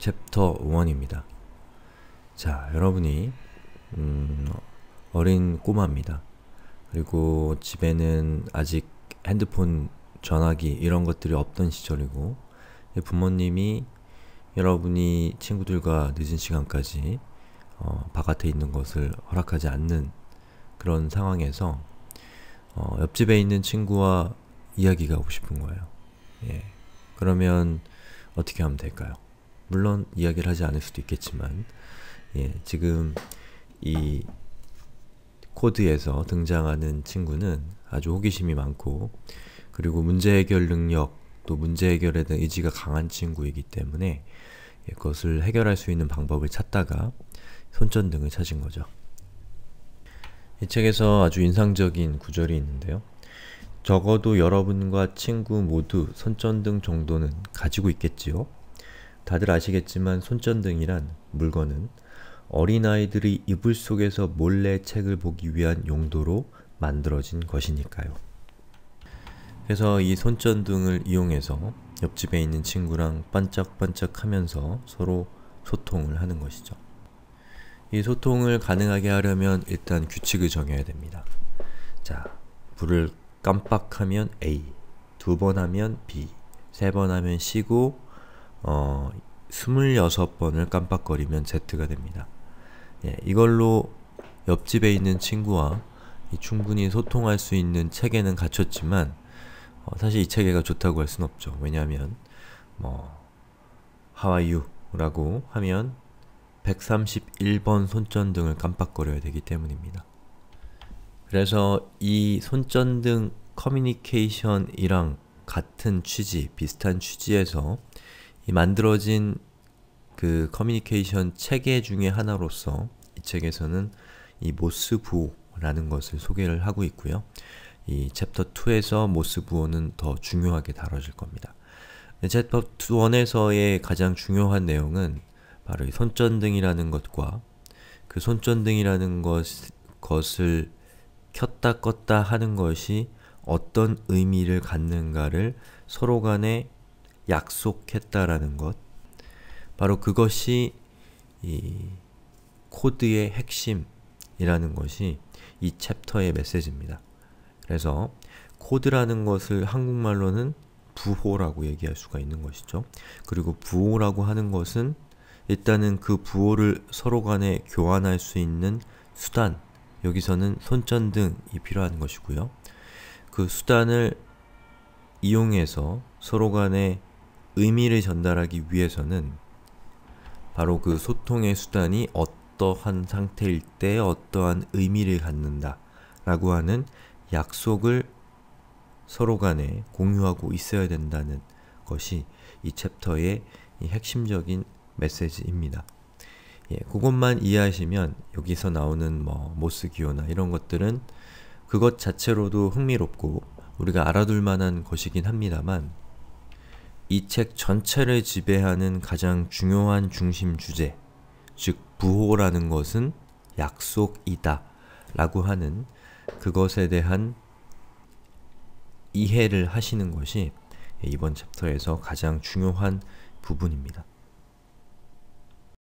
챕터 1입니다. 자, 여러분이 음, 어린 꼬마입니다. 그리고 집에는 아직 핸드폰, 전화기 이런 것들이 없던 시절이고 부모님이 여러분이 친구들과 늦은 시간까지 어, 바깥에 있는 것을 허락하지 않는 그런 상황에서 어, 옆집에 있는 친구와 이야기가 하고 싶은 거예요. 예. 그러면 어떻게 하면 될까요? 물론 이야기를 하지 않을 수도 있겠지만, 예, 지금 이 코드에서 등장하는 친구는 아주 호기심이 많고, 그리고 문제 해결 능력, 또 문제 해결에 대한 의지가 강한 친구이기 때문에, 예, 그것을 해결할 수 있는 방법을 찾다가 손전등을 찾은 거죠. 이 책에서 아주 인상적인 구절이 있는데요. 적어도 여러분과 친구 모두 손전등 정도는 가지고 있겠지요? 다들 아시겠지만 손전등이란 물건은 어린아이들이 이불 속에서 몰래 책을 보기 위한 용도로 만들어진 것이니까요. 그래서 이 손전등을 이용해서 옆집에 있는 친구랑 반짝반짝 하면서 서로 소통을 하는 것이죠. 이 소통을 가능하게 하려면 일단 규칙을 정해야 됩니다. 자, 불을 깜빡하면 A, 두 번 하면 B, 세 번 하면 C고 어, 26번을 깜빡거리면 Z가 됩니다. 예, 이걸로 옆집에 있는 친구와 충분히 소통할 수 있는 체계는 갖췄지만 어, 사실 이 체계가 좋다고 할 수는 없죠. 왜냐하면 뭐 하와이유라고 하면 131번 손전등을 깜빡거려야 되기 때문입니다. 그래서 이 손전등 커뮤니케이션이랑 같은 취지, 비슷한 취지에서 이 만들어진 그 커뮤니케이션 체계 중의 하나로서 이 책에서는 이 모스 부호라는 것을 소개를 하고 있고요. 이 챕터 2에서 모스 부호는 더 중요하게 다뤄질 겁니다. 챕터 1에서의 가장 중요한 내용은 바로 이 손전등이라는 것과 그 손전등이라는 것, 것을 켰다 껐다 하는 것이 어떤 의미를 갖는가를 서로 간에 약속했다라는 것. 바로 그것이 이 코드의 핵심이라는 것이 이 챕터의 메시지입니다. 그래서 코드라는 것을 한국말로는 부호라고 얘기할 수가 있는 것이죠. 그리고 부호라고 하는 것은 일단은 그 부호를 서로 간에 교환할 수 있는 수단, 여기서는 손전등이 필요한 것이고요. 그 수단을 이용해서 서로 간에 의미를 전달하기 위해서는 바로 그 소통의 수단이 어떠한 상태일 때 어떠한 의미를 갖는다 라고 하는 약속을 서로 간에 공유하고 있어야 된다는 것이 이 챕터의 이 핵심적인 메시지입니다. 예, 그것만 이해하시면 여기서 나오는 뭐 모스기호나 이런 것들은 그것 자체로도 흥미롭고 우리가 알아둘 만한 것이긴 합니다만 이책 전체를 지배하는 가장 중요한 중심 주제, 즉 부호라는 것은 약속이다 라고 하는 그것에 대한 이해를 하시는 것이 이번 챕터에서 가장 중요한 부분입니다.